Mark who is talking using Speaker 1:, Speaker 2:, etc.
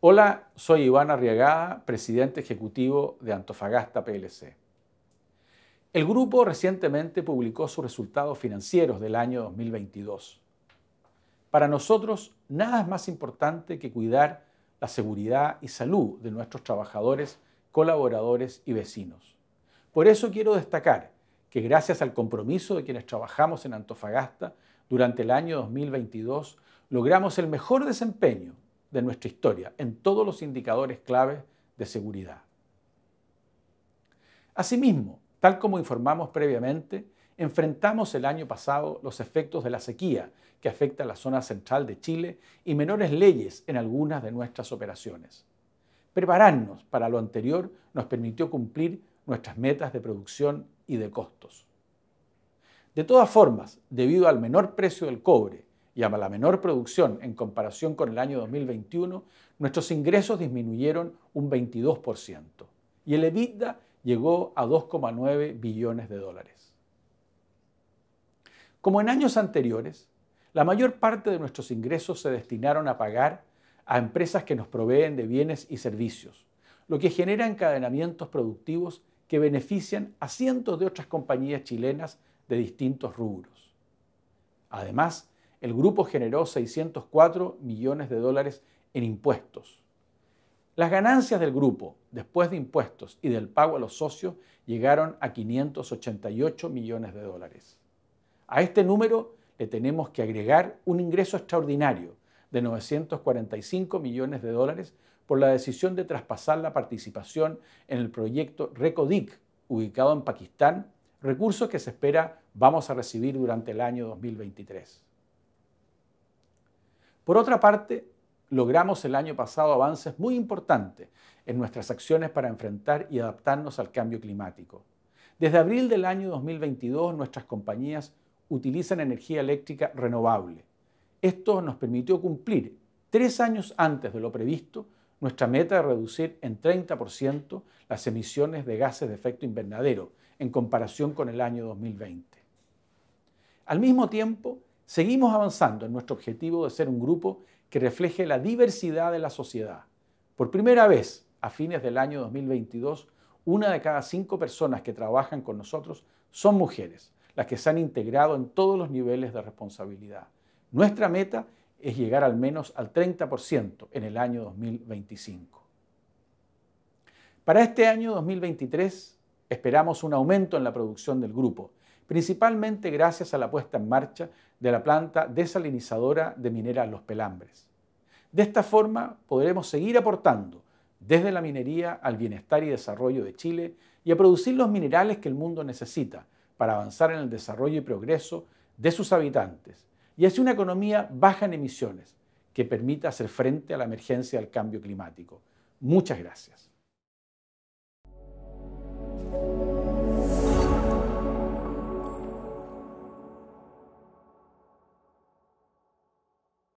Speaker 1: Hola, soy Iván Arriagada, presidente ejecutivo de Antofagasta PLC. El grupo recientemente publicó sus resultados financieros del año 2022. Para nosotros, nada es más importante que cuidar la seguridad y salud de nuestros trabajadores, colaboradores y vecinos. Por eso quiero destacar que gracias al compromiso de quienes trabajamos en Antofagasta durante el año 2022, logramos el mejor desempeño de nuestra historia en todos los indicadores claves de seguridad. Asimismo, tal como informamos previamente, enfrentamos el año pasado los efectos de la sequía que afecta a la zona central de Chile y menores leyes en algunas de nuestras operaciones. Prepararnos para lo anterior nos permitió cumplir nuestras metas de producción y de costos. De todas formas, debido al menor precio del cobre y a la menor producción en comparación con el año 2021, nuestros ingresos disminuyeron un 22% y el EBITDA llegó a 2,9 billones de dólares. Como en años anteriores, la mayor parte de nuestros ingresos se destinaron a pagar a empresas que nos proveen de bienes y servicios, lo que genera encadenamientos productivos que benefician a cientos de otras compañías chilenas de distintos rubros. Además, el grupo generó 604 millones de dólares en impuestos. Las ganancias del grupo, después de impuestos y del pago a los socios, llegaron a 588 millones de dólares. A este número le tenemos que agregar un ingreso extraordinario de 945 millones de dólares por la decisión de traspasar la participación en el proyecto Recodic, ubicado en Pakistán, recursos que se espera vamos a recibir durante el año 2023. Por otra parte, logramos el año pasado avances muy importantes en nuestras acciones para enfrentar y adaptarnos al cambio climático. Desde abril del año 2022, nuestras compañías utilizan energía eléctrica renovable. Esto nos permitió cumplir, tres años antes de lo previsto, nuestra meta de reducir en 30% las emisiones de gases de efecto invernadero en comparación con el año 2020. Al mismo tiempo, Seguimos avanzando en nuestro objetivo de ser un grupo que refleje la diversidad de la sociedad. Por primera vez, a fines del año 2022, una de cada cinco personas que trabajan con nosotros son mujeres, las que se han integrado en todos los niveles de responsabilidad. Nuestra meta es llegar al menos al 30% en el año 2025. Para este año 2023 esperamos un aumento en la producción del grupo principalmente gracias a la puesta en marcha de la planta desalinizadora de minera Los Pelambres. De esta forma podremos seguir aportando desde la minería al bienestar y desarrollo de Chile y a producir los minerales que el mundo necesita para avanzar en el desarrollo y progreso de sus habitantes y hacia una economía baja en emisiones que permita hacer frente a la emergencia del cambio climático. Muchas gracias.